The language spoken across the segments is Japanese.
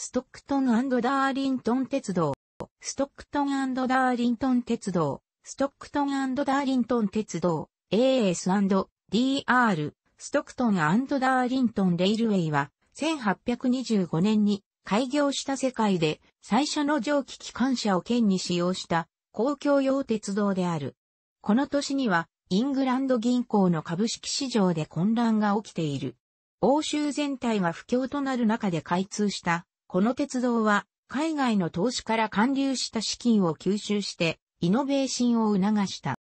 ストックトンダーリントン鉄道、ストックトンダーリントン鉄道、ストックトンダーリントン鉄道、AS&DR、ストックトンダーリントンレイルウェイは、1825年に開業した世界で最初の蒸気機関車を県に使用した公共用鉄道である。この年には、イングランド銀行の株式市場で混乱が起きている。欧州全体が不況となる中で開通したこの鉄道は海外の投資から還流した資金を吸収してイノベーシンを促した。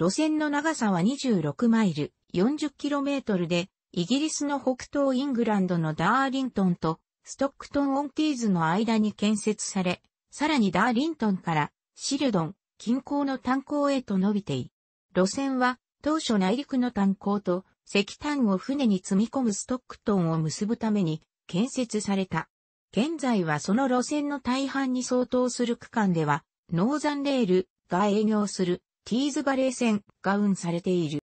路線の長さは26マイル 40km でイギリスの北東イングランドのダーリントンとストックトンオンティーズの間に建設され、さらにダーリントンからシルドン近郊の炭鉱へと伸びてい。路線は当初内陸の炭鉱と石炭を船に積み込むストックトンを結ぶために建設された。現在はその路線の大半に相当する区間では、ノーザンレールが営業するティーズバレー線が運されている。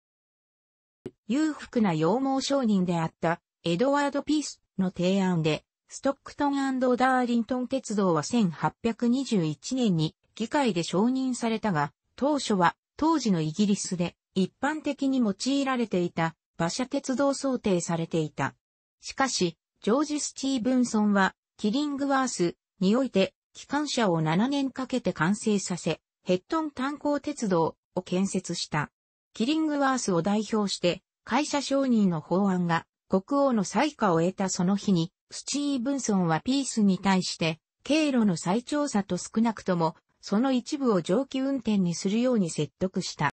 裕福な羊毛商人であったエドワード・ピースの提案で、ストックトンダーリントン鉄道は1821年に議会で承認されたが、当初は当時のイギリスで一般的に用いられていた馬車鉄道想定されていた。しかし、ジョージ・スティーブンソンはキリングワースにおいて、機関車を7年かけて完成させ、ヘッドン炭鉱鉄道を建設した。キリングワースを代表して、会社承認の法案が国王の裁下を得たその日に、スチーブンソンはピースに対して、経路の再調査と少なくとも、その一部を蒸気運転にするように説得した。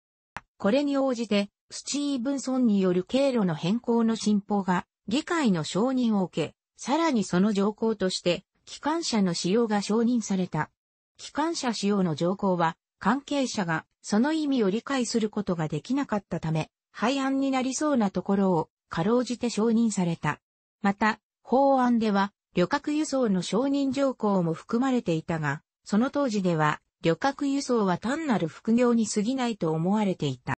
これに応じて、スチーブンソンによる経路の変更の進歩が議会の承認を受け、さらにその条項として、機関車の使用が承認された。機関車使用の条項は、関係者がその意味を理解することができなかったため、廃案になりそうなところを、かろうじて承認された。また、法案では、旅客輸送の承認条項も含まれていたが、その当時では、旅客輸送は単なる副業に過ぎないと思われていた。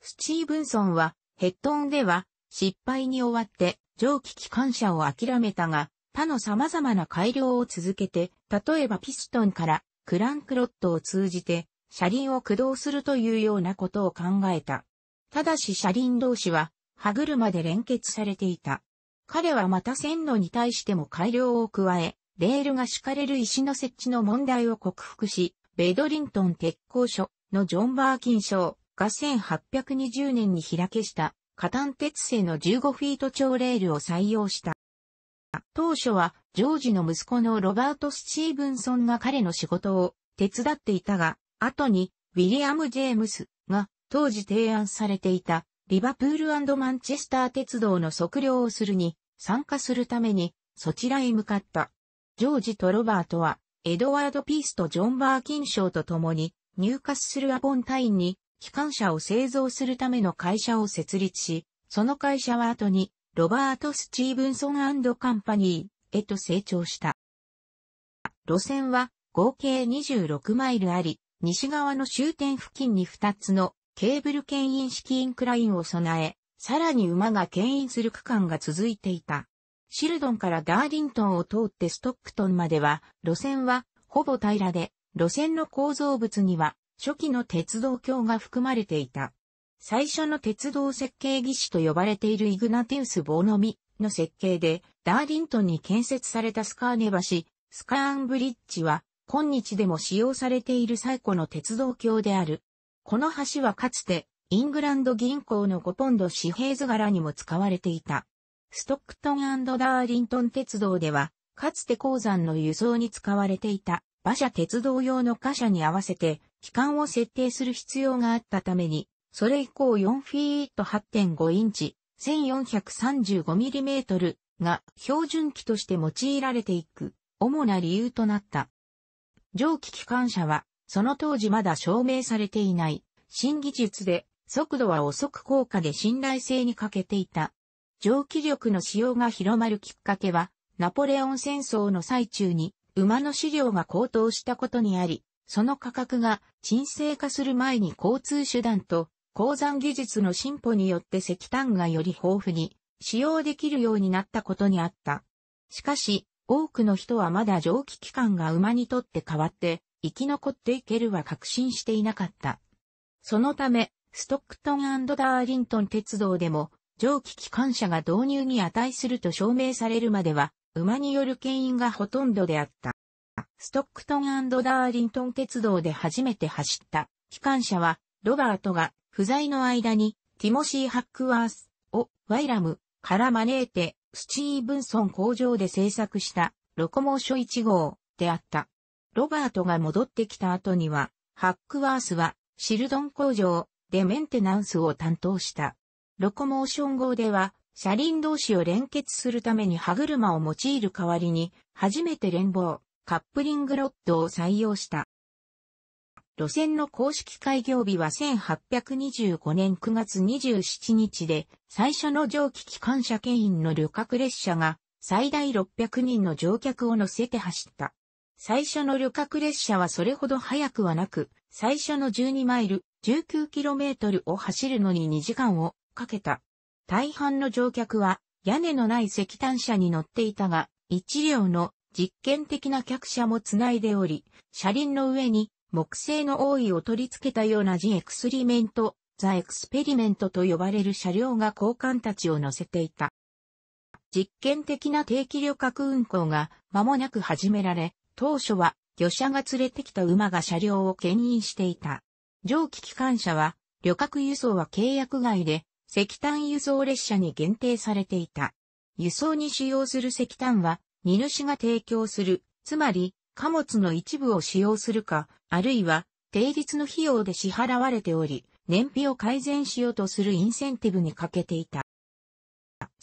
スチーブンソンは、ヘッドオンでは、失敗に終わって、蒸気機関車を諦めたが、他の様々な改良を続けて、例えばピストンからクランクロットを通じて、車輪を駆動するというようなことを考えた。ただし車輪同士は歯車で連結されていた。彼はまた線路に対しても改良を加え、レールが敷かれる石の設置の問題を克服し、ベドリントン鉄工所のジョン・バーキン賞が1820年に開けしたカタン鉄製の15フィート超レールを採用した。当初は、ジョージの息子のロバート・スチーブンソンが彼の仕事を手伝っていたが、後に、ウィリアム・ジェームスが当時提案されていたリバプールマンチェスター鉄道の測量をするに参加するためにそちらへ向かった。ジョージとロバートはエドワード・ピースとジョン・バーキン賞と共に入荷するアポンタインに機関車を製造するための会社を設立し、その会社は後に、ロバート・スチーブンソンカンパニーへと成長した。路線は合計26マイルあり、西側の終点付近に2つのケーブル牽引式インクラインを備え、さらに馬が牽引する区間が続いていた。シルドンからダーリントンを通ってストックトンまでは、路線はほぼ平らで、路線の構造物には初期の鉄道橋が含まれていた。最初の鉄道設計技師と呼ばれているイグナテウス・ボーノミの設計で、ダーリントンに建設されたスカーネ橋、スカーンブリッジは、今日でも使用されている最古の鉄道橋である。この橋はかつて、イングランド銀行のほとんど紙幣図柄にも使われていた。ストックトンダーリントン鉄道では、かつて鉱山の輸送に使われていた馬車鉄道用の貨車に合わせて、機関を設定する必要があったために、それ以降4フィート8.5インチ、1 4 3 5トルが標準機として用いられていく、主な理由となった。蒸気機関車は、その当時まだ証明されていない、新技術で、速度は遅く効果で信頼性に欠けていた。蒸気力の使用が広まるきっかけは、ナポレオン戦争の最中に、馬の飼料が高騰したことにあり、その価格が沈静化する前に交通手段と鉱山技術の進歩によって石炭がより豊富に使用できるようになったことにあった。しかし、多くの人はまだ蒸気機関が馬にとって変わって生き残っていけるは確信していなかった。そのため、ストックトンダーリントン鉄道でも蒸気機関車が導入に値すると証明されるまでは馬による牽引がほとんどであった。ストックトンダーリントン鉄道で初めて走った、機関車は、ロバートが不在の間に、ティモシー・ハックワースをワイラムから招いて、スチーブンソン工場で製作したロコモーション1号であった。ロバートが戻ってきた後には、ハックワースはシルドン工場でメンテナンスを担当した。ロコモーション号では、車輪同士を連結するために歯車を用いる代わりに、初めて連棒、カップリングロッドを採用した。路線の公式開業日は1825年9月27日で、最初の蒸気機関車牽引の旅客列車が最大600人の乗客を乗せて走った。最初の旅客列車はそれほど速くはなく、最初の12マイル、19km を走るのに2時間をかけた。大半の乗客は屋根のない石炭車に乗っていたが、一両の実験的な客車もつないでおり、車輪の上に木製の多いを取り付けたようなジエクスリメント、ザエクスペリメントと呼ばれる車両が交換たちを乗せていた。実験的な定期旅客運行が間もなく始められ、当初は魚車が連れてきた馬が車両を牽引していた。蒸気機関車は旅客輸送は契約外で石炭輸送列車に限定されていた。輸送に使用する石炭は荷主が提供する、つまり、貨物の一部を使用するか、あるいは、定率の費用で支払われており、燃費を改善しようとするインセンティブに欠けていた。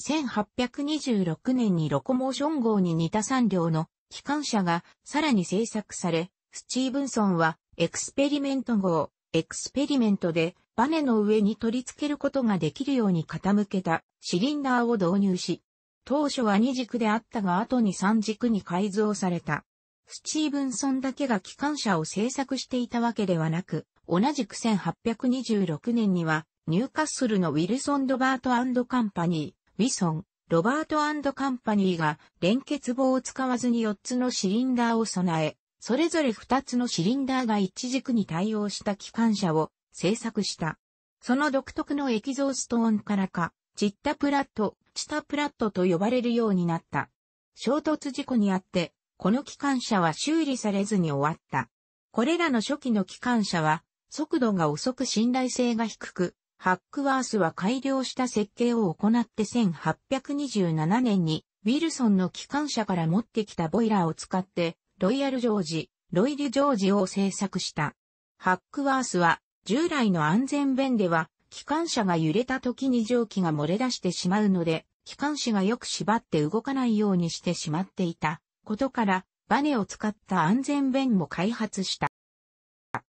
1826年にロコモーション号に似た3両の機関車がさらに製作され、スチーブンソンはエクスペリメント号、エクスペリメントでバネの上に取り付けることができるように傾けたシリンダーを導入し、当初は二軸であったが後に三軸に改造された。スチーブンソンだけが機関車を製作していたわけではなく、同じく1826年には、ニューカッスルのウィルソン・ロバートカンパニー、ウィソン、ロバートカンパニーが連結棒を使わずに4つのシリンダーを備え、それぞれ2つのシリンダーが一軸に対応した機関車を製作した。その独特のエキゾーストーンからか、チッタプラット、チタプラットと呼ばれるようになった。衝突事故にあって、この機関車は修理されずに終わった。これらの初期の機関車は、速度が遅く信頼性が低く、ハックワースは改良した設計を行って1827年に、ウィルソンの機関車から持ってきたボイラーを使って、ロイヤルジョージ、ロイルジョージを製作した。ハックワースは、従来の安全弁では、機関車が揺れた時に蒸気が漏れ出してしまうので、機関士がよく縛って動かないようにしてしまっていたことから、バネを使った安全弁も開発した。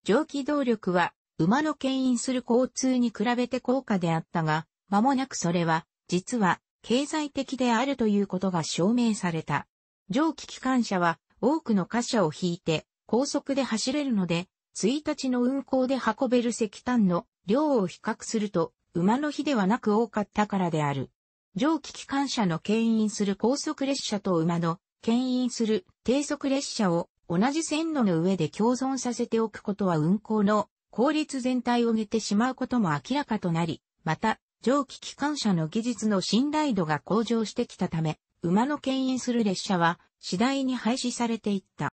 蒸気動力は馬の牽引する交通に比べて高価であったが、間もなくそれは、実は経済的であるということが証明された。蒸気機関車は多くの貨車を引いて高速で走れるので、1日の運行で運べる石炭の量を比較すると、馬の比ではなく多かったからである。蒸気機関車の牽引する高速列車と馬の牽引する低速列車を同じ線路の上で共存させておくことは運行の効率全体を上げてしまうことも明らかとなり、また、蒸気機関車の技術の信頼度が向上してきたため、馬の牽引する列車は次第に廃止されていった。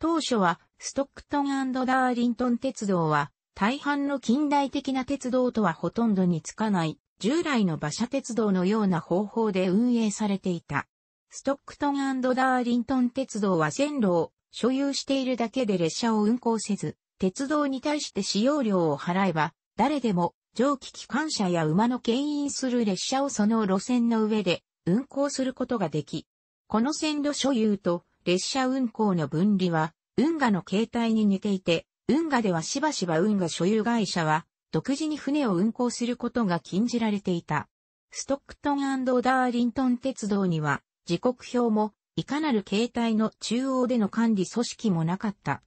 当初はストックトンダーリントン鉄道は大半の近代的な鉄道とはほとんどにつかない、従来の馬車鉄道のような方法で運営されていた。ストックトンダーリントン鉄道は線路を所有しているだけで列車を運行せず、鉄道に対して使用料を払えば、誰でも蒸気機関車や馬の牽引する列車をその路線の上で運行することができ、この線路所有と列車運行の分離は運河の形態に似ていて、運河ではしばしば運河所有会社は、独自に船を運航することが禁じられていた。ストックトンダーリントン鉄道には、時刻表も、いかなる形態の中央での管理組織もなかった。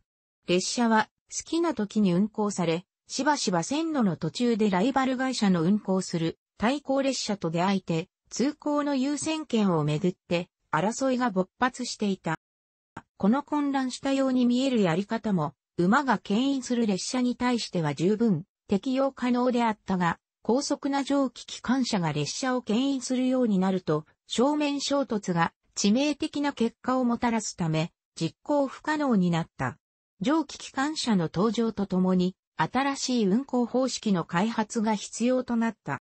列車は、好きな時に運行され、しばしば線路の途中でライバル会社の運行する対抗列車と出会えて、通行の優先権をめぐって、争いが勃発していた。この混乱したように見えるやり方も、馬が牽引する列車に対しては十分適用可能であったが、高速な蒸気機関車が列車を牽引するようになると、正面衝突が致命的な結果をもたらすため、実行不可能になった。蒸気機関車の登場とともに、新しい運行方式の開発が必要となった。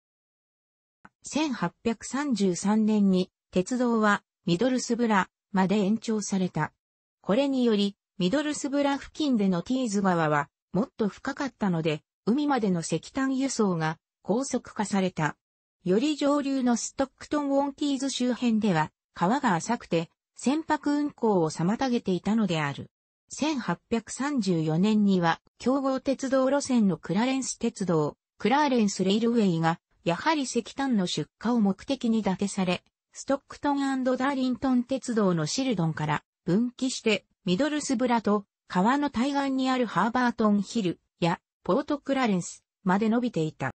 1833年に鉄道はミドルスブラまで延長された。これによりミドルスブラ付近でのティーズ川はもっと深かったので、海までの石炭輸送が高速化された。より上流のストックトン・ウォンティーズ周辺では、川が浅くて、船舶運航を妨げていたのである。1834年には、競合鉄道路線のクラレンス鉄道、クラーレンス・レイルウェイが、やはり石炭の出荷を目的に伊てされ、ストックトンダーリントン鉄道のシルドンから分岐してミドルスブラと川の対岸にあるハーバートンヒルやポートクラレンスまで伸びていた。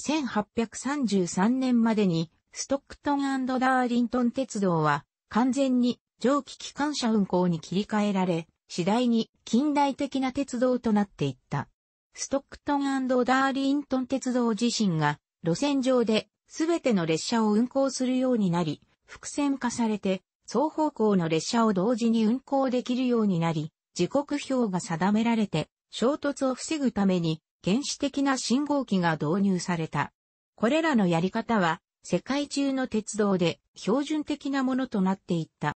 1833年までにストックトンダーリントン鉄道は完全に蒸気機関車運行に切り替えられ、次第に近代的な鉄道となっていった。ストックトンダーリントン鉄道自身が路線上で全ての列車を運行するようになり、複線化されて双方向の列車を同時に運行できるようになり、時刻表が定められて、衝突を防ぐために原始的な信号機が導入された。これらのやり方は世界中の鉄道で標準的なものとなっていった。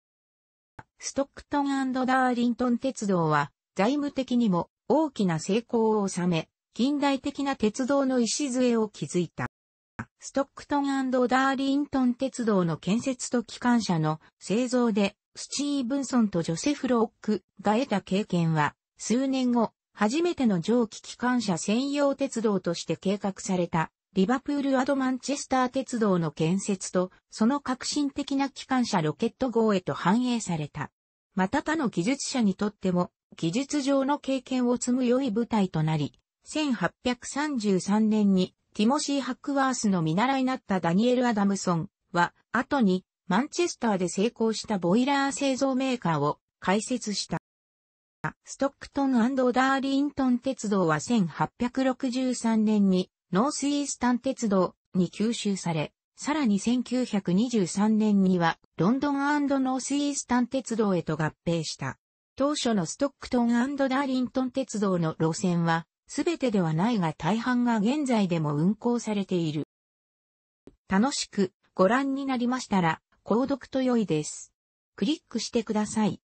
ストックトンダーリントン鉄道は財務的にも大きな成功を収め、近代的な鉄道の礎を築いた。ストックトンダーリントン鉄道の建設と機関車の製造で、スチーブンソンとジョセフ・ロックが得た経験は、数年後、初めての蒸気機関車専用鉄道として計画された、リバプール・アド・マンチェスター鉄道の建設と、その革新的な機関車ロケット号へと反映された。また他の技術者にとっても、技術上の経験を積む良い舞台となり、1833年にティモシー・ハックワースの見習いになったダニエル・アダムソンは、後にマンチェスターで成功したボイラー製造メーカーを開設した。ストックトンダーリントン鉄道は1863年にノースイースタン鉄道に吸収され、さらに1923年にはロンドンノースイースタン鉄道へと合併した。当初のストックトンダーリントン鉄道の路線はすべてではないが大半が現在でも運行されている。楽しくご覧になりましたら、購読と良いです。クリックしてください。